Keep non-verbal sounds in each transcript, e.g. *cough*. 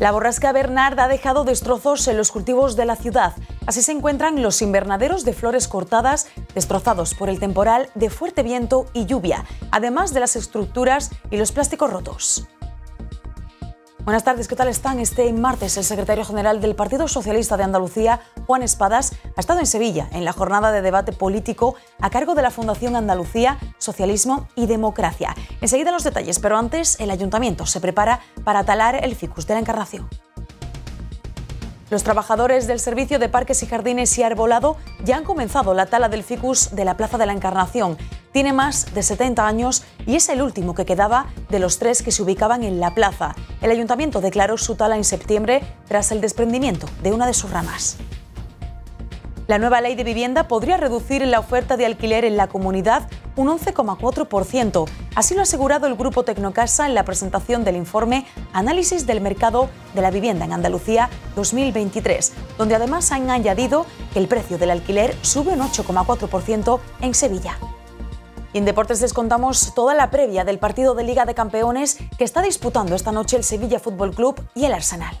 La borrasca Bernard ha dejado destrozos en los cultivos de la ciudad. Así se encuentran los invernaderos de flores cortadas, destrozados por el temporal de fuerte viento y lluvia, además de las estructuras y los plásticos rotos. Buenas tardes, ¿qué tal están? Este martes el secretario general del Partido Socialista de Andalucía, Juan Espadas, ha estado en Sevilla en la jornada de debate político a cargo de la Fundación Andalucía, Socialismo y Democracia. Enseguida los detalles, pero antes el ayuntamiento se prepara para talar el ficus de la Encarnación. Los trabajadores del Servicio de Parques y Jardines y Arbolado ya han comenzado la tala del ficus de la Plaza de la Encarnación. Tiene más de 70 años y es el último que quedaba de los tres que se ubicaban en la plaza. El ayuntamiento declaró su tala en septiembre tras el desprendimiento de una de sus ramas. La nueva ley de vivienda podría reducir la oferta de alquiler en la comunidad un 11,4%. Así lo ha asegurado el Grupo Tecnocasa en la presentación del informe Análisis del Mercado de la Vivienda en Andalucía 2023, donde además han añadido que el precio del alquiler sube un 8,4% en Sevilla. Y en deportes les contamos toda la previa del partido de Liga de Campeones que está disputando esta noche el Sevilla Fútbol Club y el Arsenal.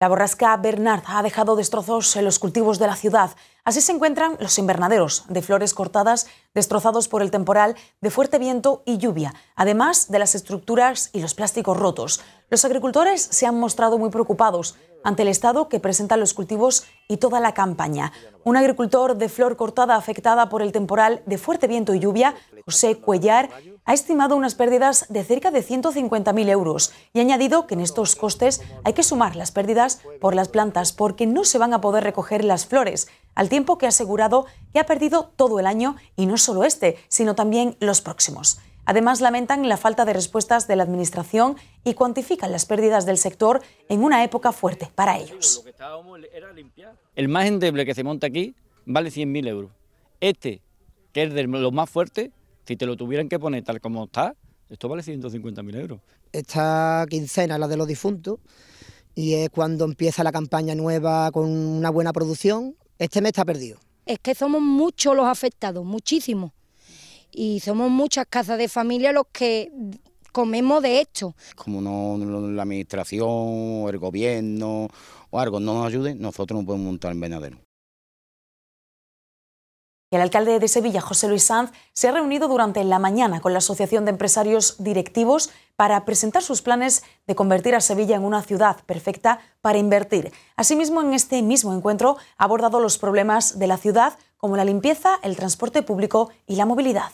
La borrasca Bernard ha dejado destrozos en los cultivos de la ciudad. Así se encuentran los invernaderos de flores cortadas destrozados por el temporal de fuerte viento y lluvia, además de las estructuras y los plásticos rotos. Los agricultores se han mostrado muy preocupados ante el estado que presentan los cultivos y toda la campaña. Un agricultor de flor cortada afectada por el temporal de fuerte viento y lluvia, José Cuellar, ha estimado unas pérdidas de cerca de 150.000 euros y ha añadido que en estos costes hay que sumar las pérdidas por las plantas porque no se van a poder recoger las flores al tiempo que ha asegurado que ha perdido todo el año y no solo este, sino también los próximos. Además, lamentan la falta de respuestas de la Administración y cuantifican las pérdidas del sector en una época fuerte para ellos. El más endeble que se monta aquí vale 100.000 euros. Este, que es de los más fuertes... si te lo tuvieran que poner tal como está, esto vale 150.000 euros. Esta quincena, es la de los difuntos, y es cuando empieza la campaña nueva con una buena producción este mes está perdido. Es que somos muchos los afectados, muchísimos. Y somos muchas casas de familia los que comemos de esto. Como no la administración, el gobierno o algo no nos ayude, nosotros no podemos montar venadero el alcalde de Sevilla, José Luis Sanz, se ha reunido durante la mañana con la Asociación de Empresarios Directivos para presentar sus planes de convertir a Sevilla en una ciudad perfecta para invertir. Asimismo, en este mismo encuentro ha abordado los problemas de la ciudad como la limpieza, el transporte público y la movilidad.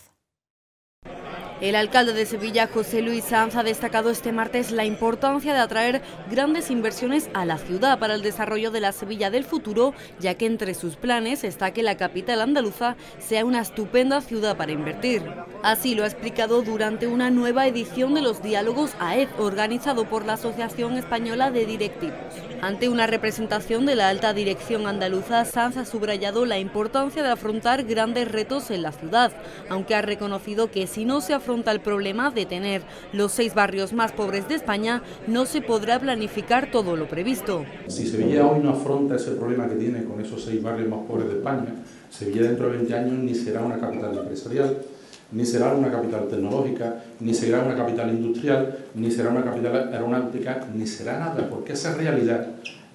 El alcalde de Sevilla, José Luis Sanz, ha destacado este martes la importancia de atraer grandes inversiones a la ciudad para el desarrollo de la Sevilla del futuro, ya que entre sus planes está que la capital andaluza sea una estupenda ciudad para invertir. Así lo ha explicado durante una nueva edición de los Diálogos AED, organizado por la Asociación Española de Directivos. Ante una representación de la alta dirección andaluza, Sanz ha subrayado la importancia de afrontar grandes retos en la ciudad, aunque ha reconocido que si no se afronta el problema de tener los seis barrios más pobres de España, no se podrá planificar todo lo previsto. Si Sevilla hoy no afronta ese problema que tiene con esos seis barrios más pobres de España, Sevilla dentro de 20 años ni será una capital empresarial, ni será una capital tecnológica, ni será una capital industrial, ni será una capital aeronáutica, ni será nada, porque esa realidad,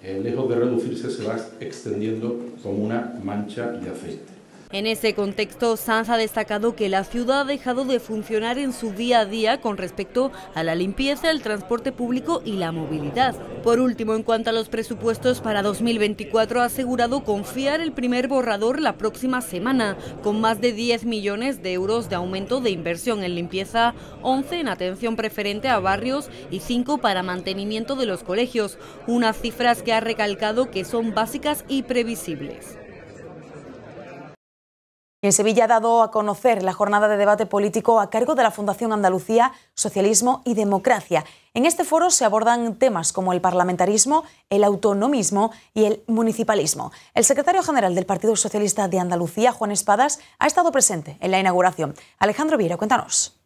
eh, lejos de reducirse, se va extendiendo como una mancha de aceite. En ese contexto, Sanz ha destacado que la ciudad ha dejado de funcionar en su día a día con respecto a la limpieza, el transporte público y la movilidad. Por último, en cuanto a los presupuestos para 2024, ha asegurado confiar el primer borrador la próxima semana, con más de 10 millones de euros de aumento de inversión en limpieza, 11 en atención preferente a barrios y 5 para mantenimiento de los colegios, unas cifras que ha recalcado que son básicas y previsibles. En Sevilla ha dado a conocer la jornada de debate político a cargo de la Fundación Andalucía Socialismo y Democracia. En este foro se abordan temas como el parlamentarismo, el autonomismo y el municipalismo. El secretario general del Partido Socialista de Andalucía, Juan Espadas, ha estado presente en la inauguración. Alejandro Viera, cuéntanos.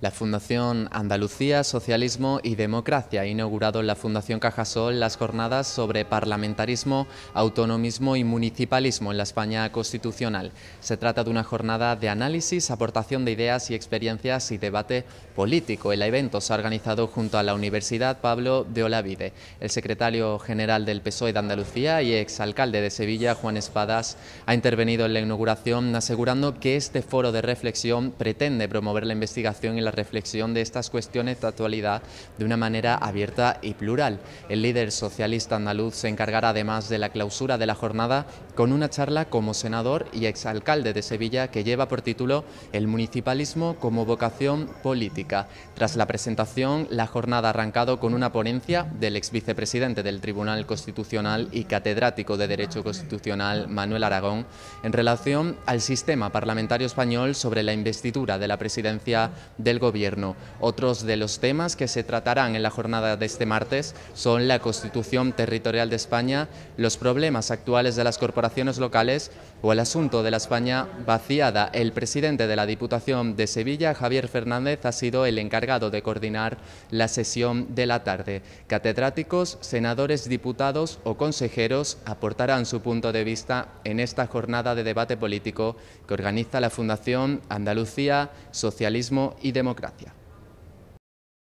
La Fundación Andalucía, Socialismo y Democracia ha inaugurado en la Fundación Cajasol las jornadas sobre parlamentarismo, autonomismo y municipalismo en la España constitucional. Se trata de una jornada de análisis, aportación de ideas y experiencias y debate político. El evento se ha organizado junto a la Universidad Pablo de Olavide. El secretario general del PSOE de Andalucía y exalcalde de Sevilla, Juan Espadas, ha intervenido en la inauguración asegurando que este foro de reflexión pretende promover la investigación y la reflexión de estas cuestiones de actualidad de una manera abierta y plural. El líder socialista andaluz se encargará además de la clausura de la jornada con una charla como senador y exalcalde de Sevilla que lleva por título El municipalismo como vocación política. Tras la presentación, la jornada ha arrancado con una ponencia del exvicepresidente del Tribunal Constitucional y catedrático de Derecho Constitucional, Manuel Aragón, en relación al sistema parlamentario español sobre la investidura de la presidencia del Gobierno. Otros de los temas que se tratarán en la jornada de este martes son la Constitución Territorial de España, los problemas actuales de las corporaciones locales o el asunto de la España vaciada. El presidente de la Diputación de Sevilla, Javier Fernández, ha sido el encargado de coordinar la sesión de la tarde. Catedráticos, senadores, diputados o consejeros aportarán su punto de vista en esta jornada de debate político que organiza la Fundación Andalucía Socialismo y Democracia democracia.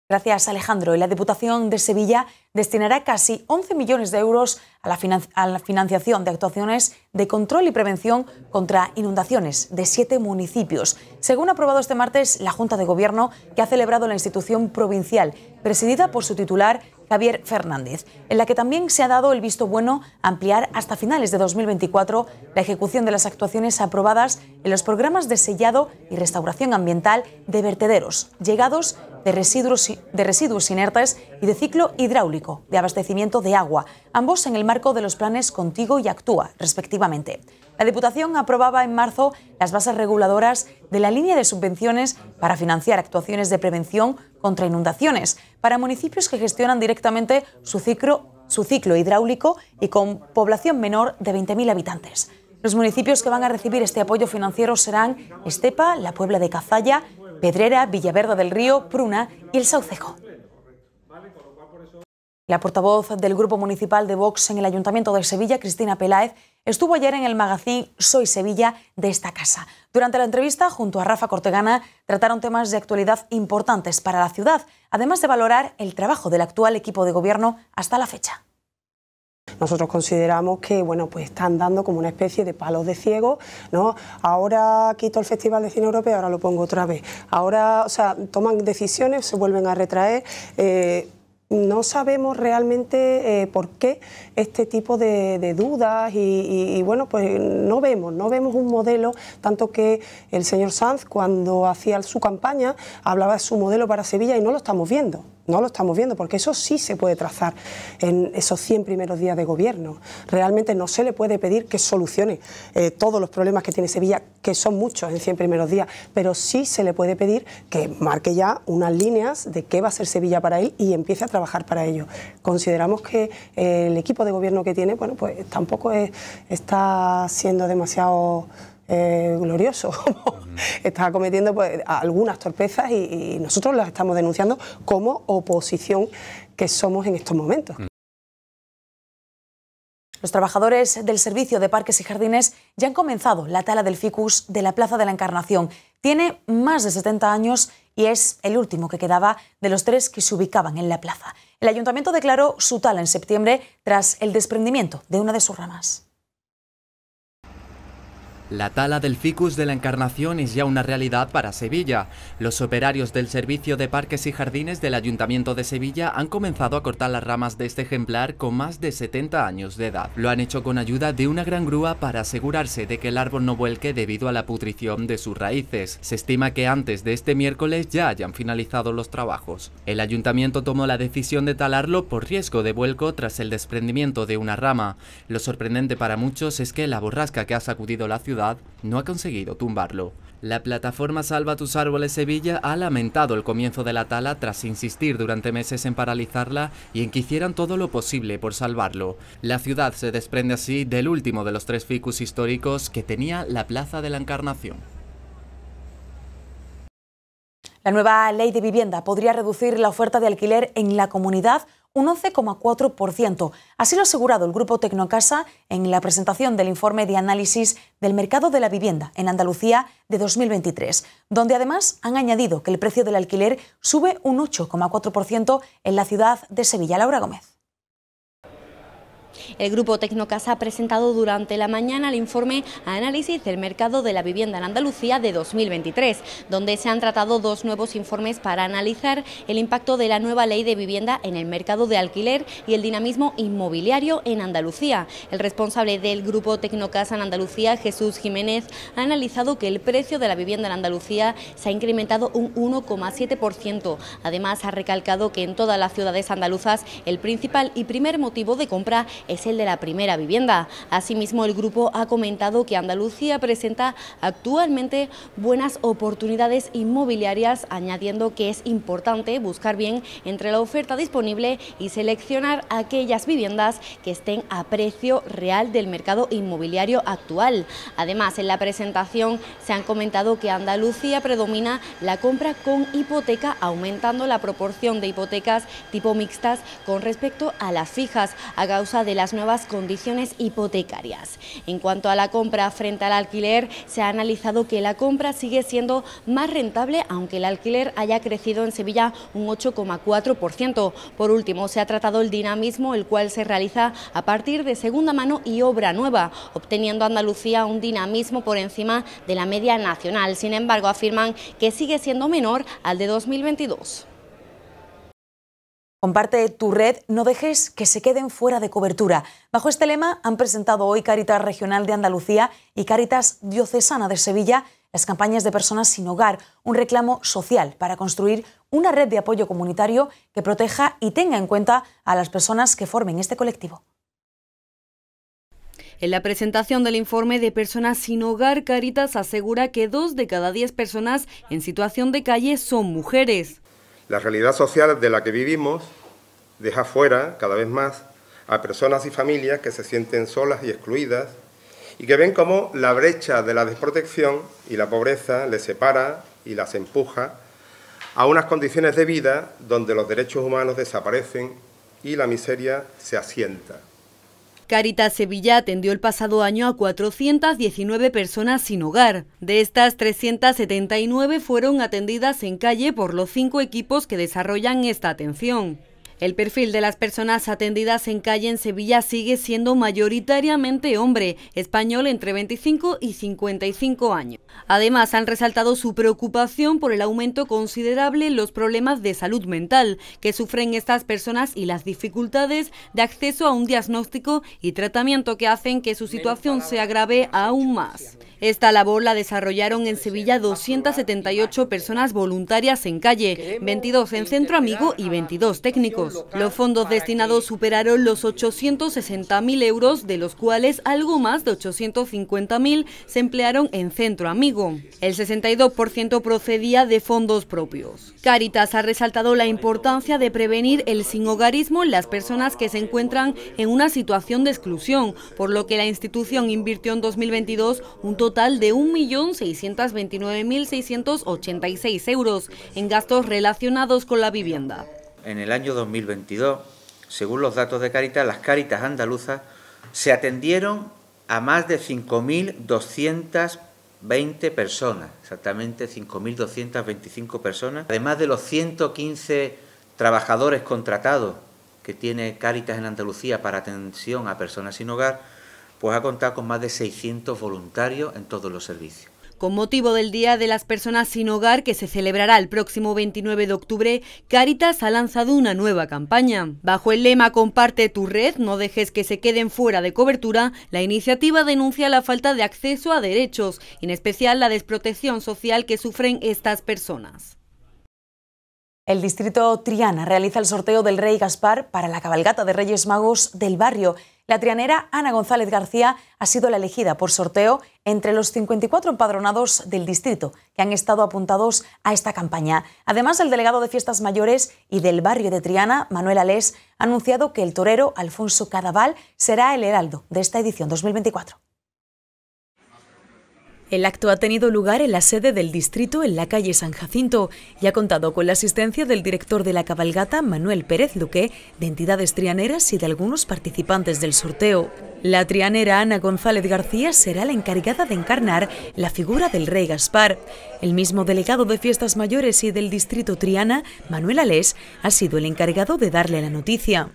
Gracias, Alejandro. Y la Diputación de Sevilla destinará casi 11 millones de euros a la, a la, financiación de actuaciones de control y prevención contra inundaciones de siete municipios, según ha aprobado este martes la Junta de Gobierno que ha celebrado la institución provincial, presidida por su titular, Javier Fernández, en la que también se ha dado el visto bueno ampliar hasta finales de 2024 la ejecución de las actuaciones aprobadas en los programas de sellado y restauración ambiental de vertederos, llegados de residuos, de residuos inertes y de ciclo hidráulico de abastecimiento de agua, ambos en el marco de los planes Contigo y Actúa, respectivamente. La Diputación aprobaba en marzo las bases reguladoras de la línea de subvenciones para financiar actuaciones de prevención contra inundaciones para municipios que gestionan directamente su ciclo, hidráulico y con población menor de 20.000 habitantes. Los municipios que van a recibir este apoyo financiero serán Estepa, la Puebla de Cazalla, Pedrera, Villaverde del Río, Pruna y el Saucejo. La portavoz del Grupo Municipal de Vox en el Ayuntamiento de Sevilla, Cristina Peláez, estuvo ayer en el magazine Soy Sevilla de esta casa. Durante la entrevista, junto a Rafa Cortegana, trataron temas de actualidad importantes para la ciudad, además de valorar el trabajo del actual equipo de gobierno hasta la fecha. Nosotros consideramos que bueno, pues están dando como una especie de palos de ciego, ¿no? Ahora quito el Festival de Cine Europeo, ahora lo pongo otra vez. Ahora, o sea, toman decisiones, se vuelven a retraer. Eh, no sabemos realmente eh, por qué este tipo de, dudas y, y, bueno, pues no vemos, no vemos un modelo, tanto que el señor Sanz cuando hacía su campaña hablaba de su modelo para Sevilla y no lo estamos viendo no lo estamos viendo, porque eso sí se puede trazar en esos 100 primeros días de gobierno. Realmente no se le puede pedir que solucione eh, todos los problemas que tiene Sevilla, que son muchos en 100 primeros días, pero sí se le puede pedir que marque ya unas líneas de qué va a ser Sevilla para él y empiece a trabajar para ello. Consideramos que eh, el equipo de gobierno que tiene, bueno, pues tampoco está siendo demasiado eh, glorioso, *laughs* está cometiendo pues, algunas torpezas y, y nosotros las estamos denunciando como oposición que somos en estos momentos. Mm. Los trabajadores del Servicio de Parques y Jardines ya han comenzado la tala del ficus de la Plaza de la Encarnación. Tiene más de 70 años y es el último que quedaba de los tres que se ubicaban en la plaza. El ayuntamiento declaró su tala en septiembre tras el desprendimiento de una de sus ramas. La tala del ficus de la Encarnación es ya una realidad para Sevilla. Los operarios del Servicio de Parques y Jardines del Ayuntamiento de Sevilla han comenzado a cortar las ramas de este ejemplar con más de 70 años de edad. Lo han hecho con ayuda de una gran grúa para asegurarse de que el árbol no vuelque debido a la putrición de sus raíces. Se estima que antes de este miércoles ya hayan finalizado los trabajos. El Ayuntamiento tomó la decisión de talarlo por riesgo de vuelco tras el desprendimiento de una rama. Lo sorprendente para muchos es que la borrasca que ha sacudido la ciudad no ha conseguido tumbarlo. La plataforma Salva tus árboles Sevilla ha lamentado el comienzo de la tala tras insistir durante meses en paralizarla y en que hicieran todo lo posible por salvarlo. La ciudad se desprende así del último de los tres ficus históricos que tenía la Plaza de la Encarnación. La nueva ley de vivienda podría reducir la oferta de alquiler en la comunidad un 11,4%. Así lo ha asegurado el Grupo Tecnocasa en la presentación del informe de análisis del mercado de la vivienda en Andalucía de 2023, donde además han añadido que el precio del alquiler sube un 8,4% en la ciudad de Sevilla. Laura Gómez. El Grupo Tecnocasa ha presentado durante la mañana el informe Análisis del Mercado de la Vivienda en Andalucía de 2023, donde se han tratado dos nuevos informes para analizar el impacto de la nueva ley de vivienda en el mercado de alquiler y el dinamismo inmobiliario en Andalucía. El responsable del Grupo Tecnocasa en Andalucía, Jesús Jiménez, ha analizado que el precio de la vivienda en Andalucía se ha incrementado un 1,7%. Además, ha recalcado que en todas las ciudades andaluzas el principal y primer motivo de compra es el de la primera vivienda. Asimismo, el grupo ha comentado que Andalucía presenta actualmente buenas oportunidades inmobiliarias, añadiendo que es importante buscar bien entre la oferta disponible y seleccionar aquellas viviendas que estén a precio real del mercado inmobiliario actual. Además, en la presentación se han comentado que Andalucía predomina la compra con hipoteca, aumentando la proporción de hipotecas tipo mixtas con respecto a las fijas a causa de la las nuevas condiciones hipotecarias. En cuanto a la compra frente al alquiler, se ha analizado que la compra sigue siendo más rentable, aunque el alquiler haya crecido en Sevilla un 8,4%. Por último, se ha tratado el dinamismo, el cual se realiza a partir de segunda mano y obra nueva, obteniendo Andalucía un dinamismo por encima de la media nacional. Sin embargo, afirman que sigue siendo menor al de 2022. Comparte tu red, no dejes que se queden fuera de cobertura. Bajo este lema han presentado hoy Caritas Regional de Andalucía y Caritas Diocesana de Sevilla las campañas de personas sin hogar, un reclamo social para construir una red de apoyo comunitario que proteja y tenga en cuenta a las personas que formen este colectivo. En la presentación del informe de personas sin hogar, Caritas asegura que dos de cada diez personas en situación de calle son mujeres. La realidad social de la que vivimos deja fuera, cada vez más, a personas y familias que se sienten solas y excluidas y que ven cómo la brecha de la desprotección y la pobreza les separa y las empuja a unas condiciones de vida donde los derechos humanos desaparecen y la miseria se asienta. Caritas Sevilla atendió el pasado año a 419 personas sin hogar. De estas, 379 fueron atendidas en calle por los cinco equipos que desarrollan esta atención. El perfil de las personas atendidas en calle en Sevilla sigue siendo mayoritariamente hombre, español entre 25 y 55 años. Además, han resaltado su preocupación por el aumento considerable en los problemas de salud mental que sufren estas personas y las dificultades de acceso a un diagnóstico y tratamiento que hacen que su situación se agrave aún más. Esta labor la desarrollaron en Sevilla 278 personas voluntarias en calle, 22 en Centro Amigo y 22 técnicos. Los fondos destinados superaron los 860.000 euros, de los cuales algo más de 850.000 se emplearon en Centro Amigo. El 62% procedía de fondos propios. Caritas ha resaltado la importancia de prevenir el sinhogarismo en las personas que se encuentran en una situación de exclusión, por lo que la institución invirtió en 2022 un total de 1.629.686 euros en gastos relacionados con la vivienda en el año 2022, según los datos de Caritas, las Caritas andaluzas se atendieron a más de 5.220 personas, exactamente 5.225 personas, además de los 115 trabajadores contratados que tiene Caritas en Andalucía para atención a personas sin hogar, pues ha contado con más de 600 voluntarios en todos los servicios. Con motivo del Día de las Personas Sin Hogar, que se celebrará el próximo 29 de octubre, Caritas ha lanzado una nueva campaña. Bajo el lema Comparte tu red, no dejes que se queden fuera de cobertura, la iniciativa denuncia la falta de acceso a derechos, en especial la desprotección social que sufren estas personas. El distrito Triana realiza el sorteo del Rey Gaspar para la cabalgata de Reyes Magos del barrio la trianera Ana González García ha sido la elegida por sorteo entre los 54 empadronados del distrito que han estado apuntados a esta campaña. Además, el delegado de Fiestas Mayores y del barrio de Triana, Manuel Alés, ha anunciado que el torero Alfonso Cadaval será el heraldo de esta edición 2024. El acto ha tenido lugar en la sede del distrito en la calle San Jacinto y ha contado con la asistencia del director de la cabalgata, Manuel Pérez Luque, de entidades trianeras y de algunos participantes del sorteo. La trianera Ana González García será la encargada de encarnar la figura del rey Gaspar. El mismo delegado de Fiestas Mayores y del distrito Triana, Manuel Alés, ha sido el encargado de darle la noticia.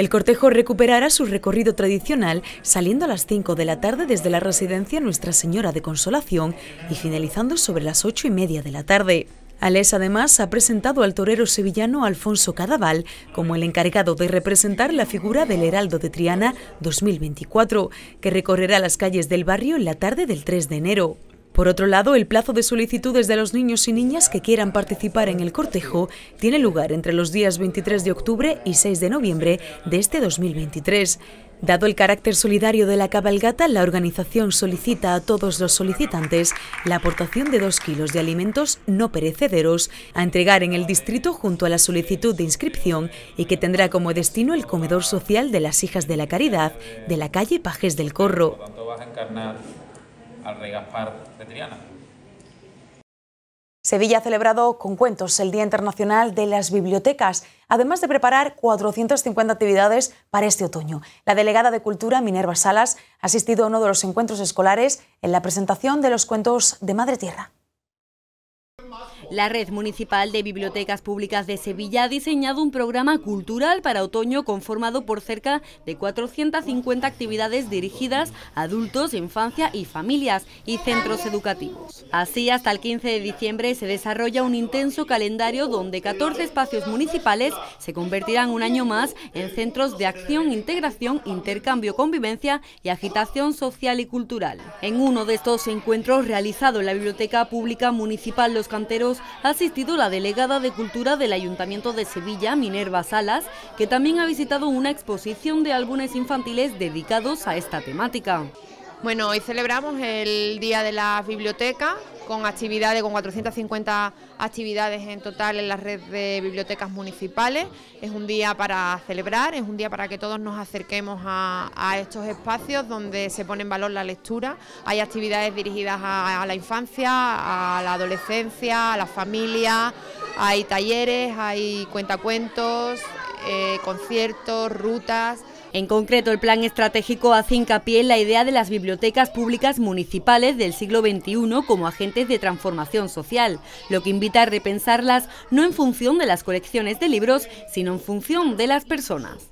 El cortejo recuperará su recorrido tradicional saliendo a las 5 de la tarde desde la residencia Nuestra Señora de Consolación y finalizando sobre las 8 y media de la tarde. Alés además ha presentado al torero sevillano Alfonso Cadaval como el encargado de representar la figura del Heraldo de Triana 2024, que recorrerá las calles del barrio en la tarde del 3 de enero. Por otro lado, el plazo de solicitudes de los niños y niñas que quieran participar en el cortejo tiene lugar entre los días 23 de octubre y 6 de noviembre de este 2023. Dado el carácter solidario de la cabalgata, la organización solicita a todos los solicitantes la aportación de dos kilos de alimentos no perecederos a entregar en el distrito junto a la solicitud de inscripción y que tendrá como destino el comedor social de las Hijas de la Caridad de la calle Pajes del Corro al rey de Triana. Sevilla ha celebrado con cuentos el Día Internacional de las Bibliotecas, además de preparar 450 actividades para este otoño. La delegada de Cultura, Minerva Salas, ha asistido a uno de los encuentros escolares en la presentación de los cuentos de Madre Tierra. La Red Municipal de Bibliotecas Públicas de Sevilla ha diseñado un programa cultural para otoño conformado por cerca de 450 actividades dirigidas a adultos, infancia y familias y centros educativos. Así, hasta el 15 de diciembre se desarrolla un intenso calendario donde 14 espacios municipales se convertirán un año más en centros de acción, integración, intercambio, convivencia y agitación social y cultural. En uno de estos encuentros realizado en la Biblioteca Pública Municipal Los Canteros ha asistido la delegada de Cultura del Ayuntamiento de Sevilla, Minerva Salas, que también ha visitado una exposición de álbumes infantiles dedicados a esta temática. Bueno, hoy celebramos el Día de la Biblioteca con actividades, con 450 actividades en total en la red de bibliotecas municipales. Es un día para celebrar, es un día para que todos nos acerquemos a, estos espacios donde se pone en valor la lectura. Hay actividades dirigidas a, la infancia, a la adolescencia, a la familia, hay talleres, hay cuentacuentos, eh, conciertos, rutas en concreto, el plan estratégico hace hincapié en la idea de las bibliotecas públicas municipales del siglo XXI como agentes de transformación social, lo que invita a repensarlas no en función de las colecciones de libros, sino en función de las personas.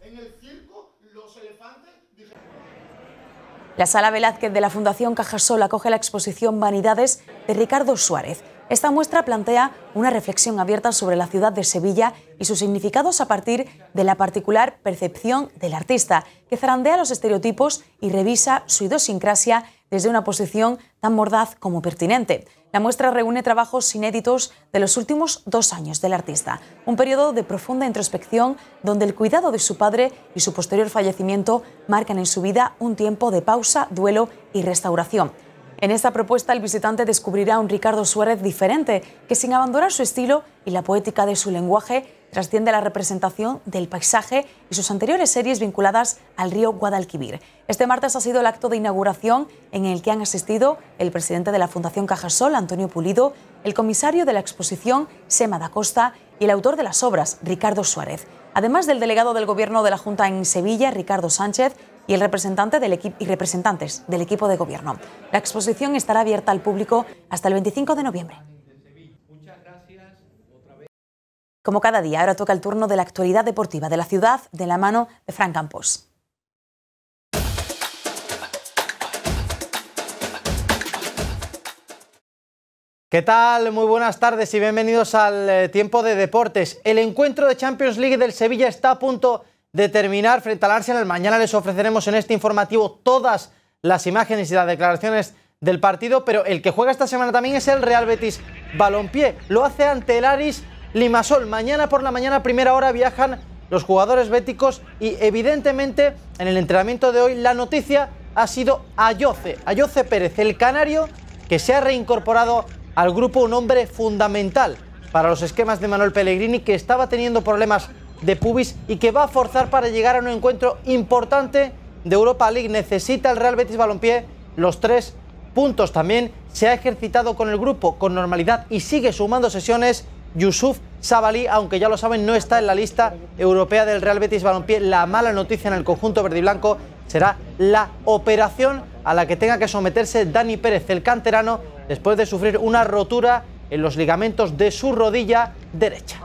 La Sala Velázquez de la Fundación Cajasol acoge la exposición Vanidades de Ricardo Suárez, esta muestra plantea una reflexión abierta sobre la ciudad de Sevilla y sus significados a partir de la particular percepción del artista, que zarandea los estereotipos y revisa su idiosincrasia desde una posición tan mordaz como pertinente. La muestra reúne trabajos inéditos de los últimos dos años del artista, un periodo de profunda introspección donde el cuidado de su padre y su posterior fallecimiento marcan en su vida un tiempo de pausa, duelo y restauración. En esta propuesta el visitante descubrirá un Ricardo Suárez diferente, que sin abandonar su estilo y la poética de su lenguaje, trasciende la representación del paisaje y sus anteriores series vinculadas al río Guadalquivir. Este martes ha sido el acto de inauguración en el que han asistido el presidente de la Fundación Cajasol, Antonio Pulido, el comisario de la exposición, Sema da Costa, y el autor de las obras, Ricardo Suárez. Además del delegado del Gobierno de la Junta en Sevilla, Ricardo Sánchez, y, representante y representantes del equipo de gobierno. La exposición estará abierta al público hasta el 25 de noviembre. Como cada día, ahora toca el turno de la actualidad deportiva de la ciudad de la mano de Fran Campos. ¿Qué tal? Muy buenas tardes y bienvenidos al eh, Tiempo de Deportes. El encuentro de Champions League del Sevilla está a punto determinar frente al Arsenal. Mañana les ofreceremos en este informativo todas las imágenes y las declaraciones del partido, pero el que juega esta semana también es el Real Betis Balompié. Lo hace ante el Aris Limasol. Mañana por la mañana, primera hora, viajan los jugadores béticos y evidentemente en el entrenamiento de hoy la noticia ha sido Ayoce, Ayoce Pérez, el canario que se ha reincorporado al grupo, un hombre fundamental para los esquemas de Manuel Pellegrini que estaba teniendo problemas de Pubis y que va a forzar para llegar a un encuentro importante de Europa League. Necesita el Real Betis Balompié los tres puntos. También se ha ejercitado con el grupo con normalidad y sigue sumando sesiones Yusuf Sabalí, aunque ya lo saben, no está en la lista europea del Real Betis Balompié. La mala noticia en el conjunto verde y blanco será la operación a la que tenga que someterse Dani Pérez, el canterano, después de sufrir una rotura en los ligamentos de su rodilla derecha.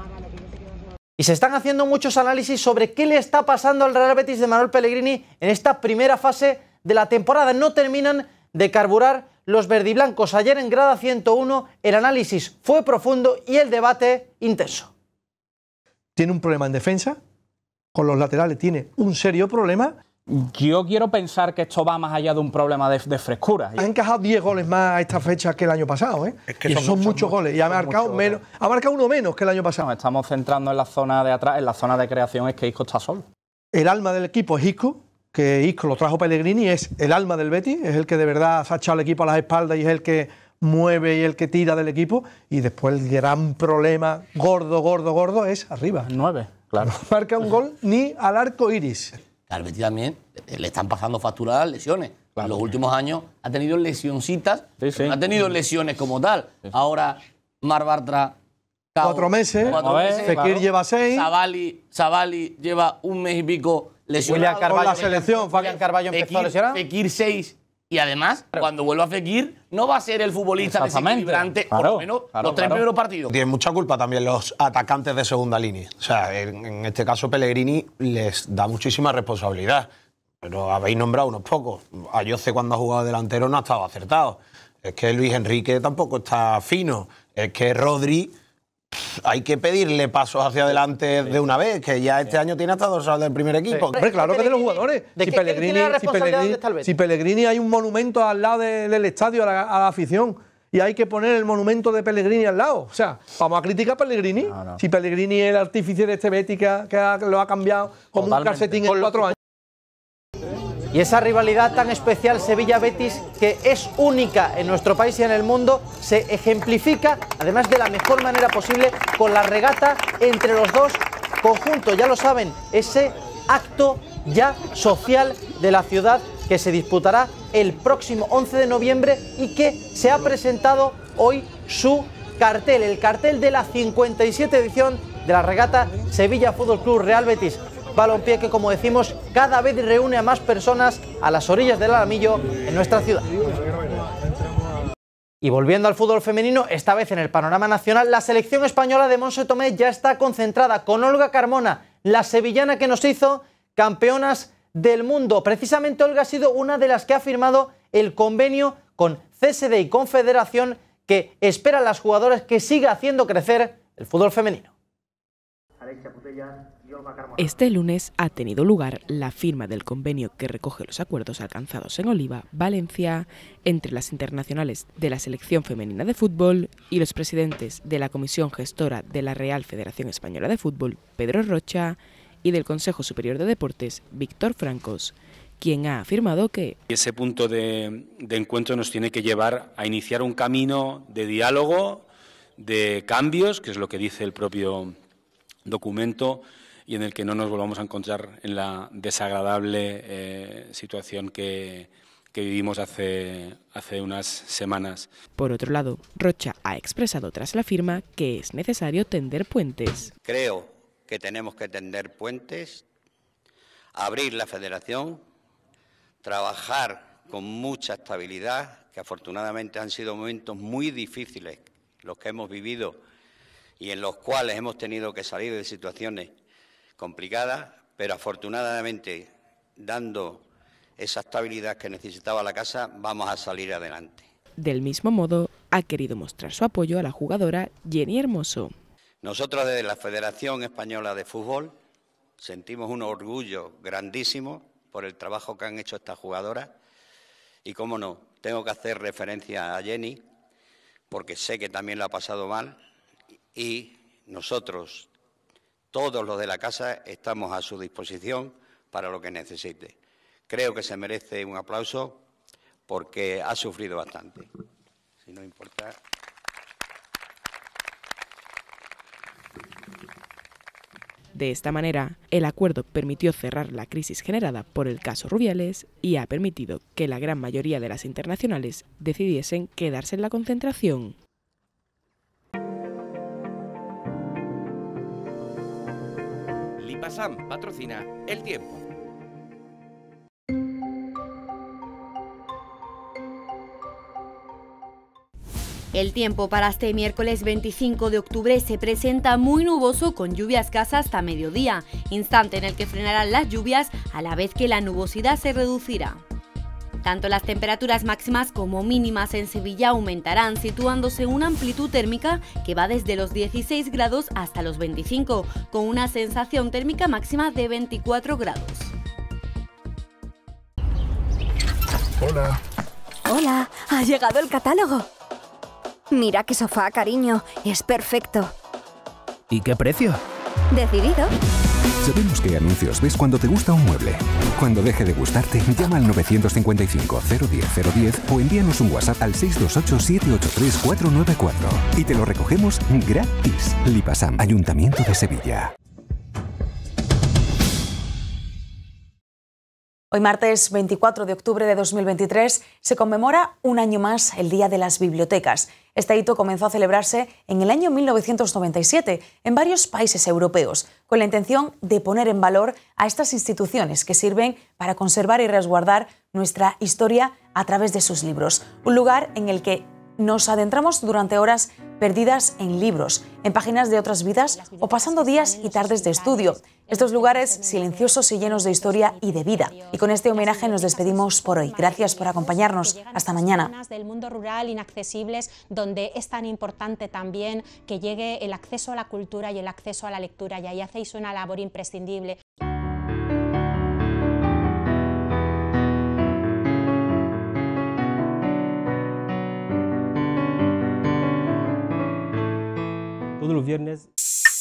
Y se están haciendo muchos análisis sobre qué le está pasando al Real Betis de Manuel Pellegrini en esta primera fase de la temporada. No terminan de carburar los verdiblancos. Ayer en Grada 101 el análisis fue profundo y el debate intenso. Tiene un problema en defensa, con los laterales tiene un serio problema yo quiero pensar que esto va más allá de un problema de, frescura. Ha encajado 10 goles más a esta fecha que el año pasado, ¿eh? y son, muchos, goles. Y ha marcado, menos, ha marcado uno menos que el año pasado. estamos centrando en la zona de atrás, en la zona de creación, es que Isco está solo. El alma del equipo es Isco, que Isco lo trajo Pellegrini, es el alma del Betis, es el que de verdad ha echado el equipo a las espaldas y es el que mueve y el que tira del equipo. Y después el gran problema gordo, gordo, gordo es arriba. 9, claro. No marca un gol ni al arco iris. Carvetti también le están pasando facturadas lesiones. En los últimos años ha tenido lesioncitas, ha tenido lesiones como tal. Ahora, Mar Bartra... cuatro meses, Fekir lleva seis. Savali, lleva un mes y pico lesionado. la selección, Fekir seis, y además, cuando vuelva a seguir, no va a ser el futbolista desequilibrante, por lo menos los tres primeros partidos. Tienen mucha culpa también los atacantes de segunda línea. O sea, en, este caso Pellegrini les da muchísima responsabilidad. Pero habéis nombrado unos pocos. Ayoce cuando ha jugado delantero no ha estado acertado. Es que Luis Enrique tampoco está fino. Es que Rodri hay que pedirle pasos hacia adelante de una vez, que ya este año tiene hasta dos del primer equipo. claro que de los jugadores. si, Pellegrini, hay un monumento al lado del estadio a la, afición y hay que poner el monumento de Pellegrini al lado. O sea, vamos a criticar a Pellegrini. Si Pellegrini es el artífice de este Betis que, lo ha cambiado como un calcetín en cuatro años. Y esa rivalidad tan especial Sevilla-Betis, que es única en nuestro país y en el mundo, se ejemplifica, además de la mejor manera posible, con la regata entre los dos conjuntos. Ya lo saben, ese acto ya social de la ciudad que se disputará el próximo 11 de noviembre y que se ha presentado hoy su cartel, el cartel de la 57 edición de la regata Sevilla Fútbol Club Real Betis balompié que, como decimos, cada vez reúne a más personas a las orillas del Alamillo en nuestra ciudad. Y volviendo al fútbol femenino, esta vez en el panorama nacional, la selección española de Monse Tomé ya está concentrada con Olga Carmona, la sevillana que nos hizo campeonas del mundo. Precisamente Olga ha sido una de las que ha firmado el convenio con CSD y Confederación que espera a las jugadoras que siga haciendo crecer el fútbol femenino. Este lunes ha tenido lugar la firma del convenio que recoge los acuerdos alcanzados en Oliva, Valencia, entre las internacionales de la Selección Femenina de Fútbol y los presidentes de la Comisión Gestora de la Real Federación Española de Fútbol, Pedro Rocha, y del Consejo Superior de Deportes, Víctor Francos, quien ha afirmado que... Ese punto de, encuentro nos tiene que llevar a iniciar un camino de diálogo, de cambios, que es lo que dice el propio documento, y en el que no nos volvamos a encontrar en la desagradable eh, situación que, vivimos hace, hace unas semanas. Por otro lado, Rocha ha expresado tras la firma que es necesario tender puentes. Creo que tenemos que tender puentes, abrir la federación, trabajar con mucha estabilidad, que afortunadamente han sido momentos muy difíciles los que hemos vivido y en los cuales hemos tenido que salir de situaciones complicada, pero afortunadamente, dando esa estabilidad que necesitaba la casa, vamos a salir adelante. Del mismo modo, ha querido mostrar su apoyo a la jugadora Jenny Hermoso. Nosotros desde la Federación Española de Fútbol sentimos un orgullo grandísimo por el trabajo que han hecho estas jugadoras y, cómo no, tengo que hacer referencia a Jenny porque sé que también lo ha pasado mal y nosotros todos los de la casa estamos a su disposición para lo que necesite. Creo que se merece un aplauso porque ha sufrido bastante. Si no importa. De esta manera, el acuerdo permitió cerrar la crisis generada por el caso Rubiales y ha permitido que la gran mayoría de las internacionales decidiesen quedarse en la concentración. SAM patrocina El Tiempo. El tiempo para este miércoles 25 de octubre se presenta muy nuboso con lluvias casas hasta mediodía, instante en el que frenarán las lluvias a la vez que la nubosidad se reducirá. Tanto las temperaturas máximas como mínimas en Sevilla aumentarán, situándose una amplitud térmica que va desde los 16 grados hasta los 25, con una sensación térmica máxima de 24 grados. Hola. Hola, ha llegado el catálogo. Mira qué sofá, cariño, es perfecto. ¿Y qué precio? Decidido. Sabemos qué anuncios ves cuando te gusta un mueble. Cuando deje de gustarte, llama al 955-010-010 o envíanos un WhatsApp al 628-783-494 y te lo recogemos gratis. Lipasam, Ayuntamiento de Sevilla. Hoy martes 24 de octubre de 2023 se conmemora un año más el Día de las Bibliotecas este hito comenzó a celebrarse en el año 1997 en varios países europeos, con la intención de poner en valor a estas instituciones que sirven para conservar y resguardar nuestra historia a través de sus libros, un lugar en el que nos adentramos durante horas perdidas en libros, en páginas de otras vidas o pasando días y tardes de estudio. Estos lugares silenciosos y llenos de historia y de vida. Y con este homenaje nos despedimos por hoy. Gracias por acompañarnos. Hasta mañana. del mundo rural inaccesibles donde es tan importante también que llegue el acceso a la cultura y el acceso a la lectura y ahí hacéis una labor imprescindible. Todo el viernes. Né?